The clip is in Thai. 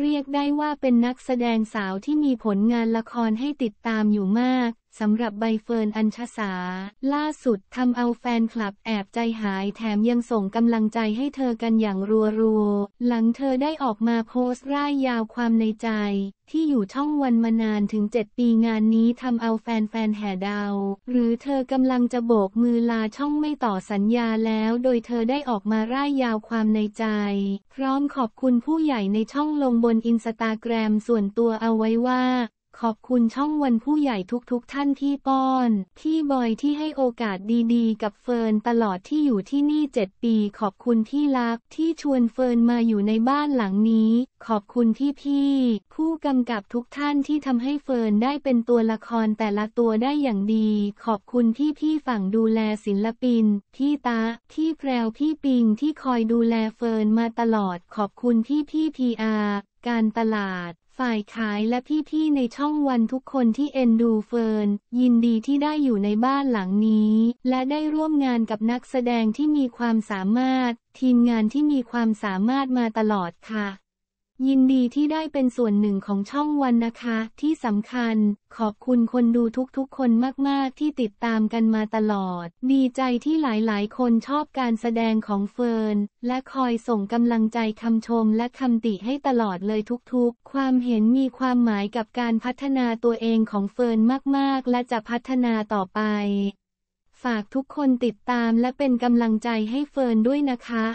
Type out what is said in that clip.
เรียกได้ว่าเป็นนักแสดงสาวที่มีผลงานละครให้ติดตามอยู่มากสำหรับใบเฟิร์นอัญชสา ล่าสุดทำเอาแฟนคลับแอบใจหายแถมยังส่งกำลังใจให้เธอกันอย่างรัวๆหลังเธอได้ออกมาโพสต์ร่ายยาวความในใจ ที่อยู่ช่องวันมานานถึง 7 ปีงานนี้ทำเอาแฟนๆแห่ดาวหรือเธอกำลังจะโบกมือลาช่องไม่ต่อสัญญาแล้วโดยเธอได้ออกมาร่ายยาวความในใจ พร้อมขอบคุณผู้ใหญ่ในช่องลงบนอินสตาแกรมส่วนตัวเอาไว้ว่าขอบคุณช่องวันผู้ใหญ่ทุกๆทท่านที่ป้อนพี่บอยที่ให้โอกาสดีๆ กับเฟิร์น ตลอดที่อยู่ที่นี่เจ็ดปี ขอบคุณที่รักที่ชวนเฟิร์นมาอยู่ในบ้านหลังนี้ ขอบคุณที่พี่ ผู้กำกับทุกท่านที่ทำให้เฟิร์นได้เป็นตัวละครแต่ละตัวได้อย่างดี ขอบคุณที่พี่ฝั่งดูแลศิลปิน พี่ตาที่แพรว พี่ปิงที่คอยดูแลเฟิร์นมาตลอดขอบคุณที่พี่พีอาการตลาดฝ่ายขายและพี่ๆในช่องวันทุกคนที่เอ็นดูเฟิร์น ยินดีที่ได้อยู่ในบ้านหลังนี้ และได้ร่วมงานกับนักแสดงที่มีความสามารถ ทีมงานที่มีความสามารถมาตลอดค่ะยินดีที่ได้เป็นส่วนหนึ่งของช่องวันนะคะ ที่สำคัญขอบคุณคนดูทุกๆคนมากๆที่ติดตามกันมาตลอด ดีใจที่หลายๆคนชอบการแสดงของเฟิร์นและคอยส่งกำลังใจคำชมและคำติให้ตลอดเลยทุกๆ ความเห็นมีความหมายกับการพัฒนาตัวเองของเฟิร์นมากๆ และจะพัฒนาต่อไป ฝากทุกคนติดตามและเป็นกำลังใจให้เฟิร์นด้วยนะคะ